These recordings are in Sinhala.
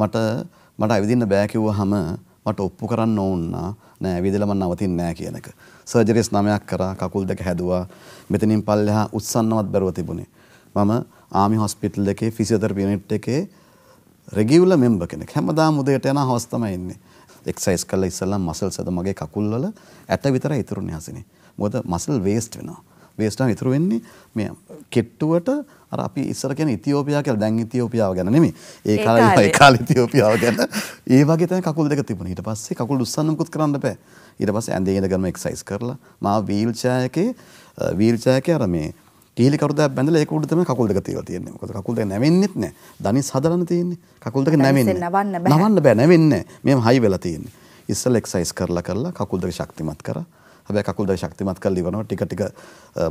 මට මට ඇවිදින්න බෑ කිව්වහම මට ඔප්පු කරන්න ඕන්නා නෑ ඇවිදලා මම නවතින්නේ නෑ කියන එක. සර්ජරිස් නමයක් කරා කකුල් දෙක හැදුවා. මෙතනින් පල්ලෙහා උත්සන්නවත් බැරුව තිබුණේ. මම ආමි හොස්පිටල් එකේ ෆිසියෝതെරපි යුනිට් එකේ රෙගියුලර් මෙම්බර් කෙනෙක්. හැමදාම උදේට යන හවස තමයි ඉන්නේ. එක්සයිස් කරලා ඉස්සෙල්ලා මසල්ස් අද මගේ කකුල්වල ඇට විතරයි ඉතුරුනේ හසිනේ. මොකද මසල් වේස්ට් වෙනවා. වේස්ටන් ඉතුරු වෙන්නේ මේ කෙට්ටුවට අර අපි ඉස්සර කියන ඉතිෝපියා කියලා දැන් ඉතිෝපියාව ගැන නෙමෙයි. ඒ කාලේ ඒ කාලේ ඉතිෝපියාව ගැන ඒ වගේ තමයි කකුල් දෙක තිබුණේ. ඊට පස්සේ කකුල් උස්සන්න මුකුත් කරන්න බෑ. ඊට පස්සේ ඇඳේ ඉඳගෙන එක්සර්සයිස් කරලා මා වීල් චෙයාර් එකේ වීල් චෙයාර් එකේ අර මේ ටීලි කරුදයක් බැඳලා ඒක උඩ තමයි කකුල් දෙක තියලා තියෙන්නේ. මොකද කකුල් දෙක නැවෙන්නෙත් නෑ. දණිස් හදලානේ තියෙන්නේ. කකුල් දෙක නැවෙන්නේ. නවන්න බෑ. නවන්න බෑ නැවෙන්නේ. මෙහෙම හයි වෙලා තියෙන්නේ. ඉස්සෙල් එක්සයිස් කරලා කරලා කකුල් දෙක ශක්තිමත් කරලා හැබැයි කකුල් දෙක ශක්තිමත් කරලා ඉවරනවා ටික ටික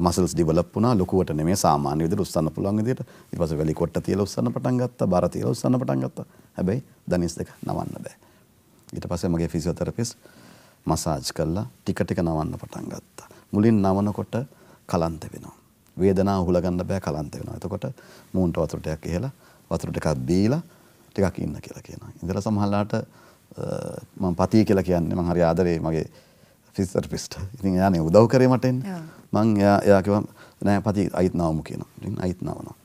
මසල්ස් ඩෙවලොප් වුණා ලොකුවට නෙමෙයි සාමාන්‍ය විදිහට උස්සන්න පුළුවන් විදිහට ඊට පස්සේ වැලි කොට්ට තියලා උස්සන්න පටන් ගත්තා බර තියලා උස්සන්න පටන් ගත්තා හැබැයි දනිස් දෙක නවන්න බෑ ඊට පස්සේ මගේ ෆිසියෝതെරපිස් මසාජ් කළා ටික ටික නවන්න පටන් ගත්තා මුලින් නවනකොට කලන්ත වෙනවා වේදනාව හුලගන්න බෑ කලන්ත වෙනවා එතකොට මූන්ට වතුර ටිකක් ඉහලා වතුර ටිකක් දීලා ටිකක් ඉන්න කියලා කියනවා ඉඳලා සමහරලාට මම පතිය කියලා කියන්නේ මම හරි ආදරේ මගේ ෆිස්සට පිස්ට ඉතින් යාන උදව් කරමටෙන් මං යාකව නෑ පති අයිත් නාවම කියන ඉතින් අයිත් නවනවා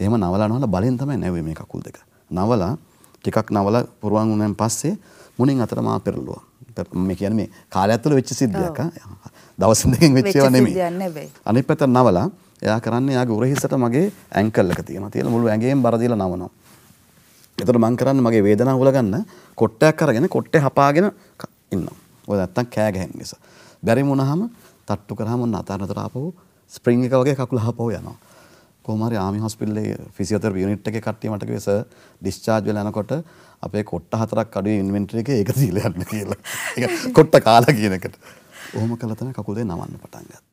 එහෙම නවලා නොහල බලෙන් තමයි නැවේ මේ කකුල් දෙක නවලා ටිකක් නවල පුරුවන් වුණාන් පස්සේ මුණින් අතර මා පෙරළුවා මේ කියන්නේ මේ කාලය ඇතුළේ වෙච්ච සිද්ධියක් දවස් දෙකකින් වෙච්ච ඒවා නෙමෙයි අනිත් පැත්ත නවලා එයා කරන්නේ යාගේ උරහිසට මගේ ඇන්කල් එක තියෙනවා තියලා මුළු ඇඟේම බර දීලා නවනවා එතකොට මං කරන්නේ මගේ වේදනාව උලගන්න කොට්ටයක් අරගෙන කොට්ටේ හපාගෙන ඉන්නවා ඔය නැත්තම් කෑ ගැහෙන නිසා. බැරිම වුණාම තට්ටු කරාම ඔන්න අතරතර ආපහු ස්ප්‍රින් එක වගේ කකුල ආපහු යනවා. කොහොම හරි ආමි හොස්පිටලේ ෆිසියෝതെරපි යුනිට් එකේ කට්ටිය මට කිව්වේ සර් ඩිස්චාර්ජ් වෙලා යනකොට අපේ කොට්ට හතරක් අඩුයි ඉන්වෙන්ටරි එකේ ඒක දීලා යන්න කියලා. ඒක කොට්ට කාලා කියන එකට. ඔහොම කළා තමයි කකුල් දෙක නමන්න පටන් ගත්තේ.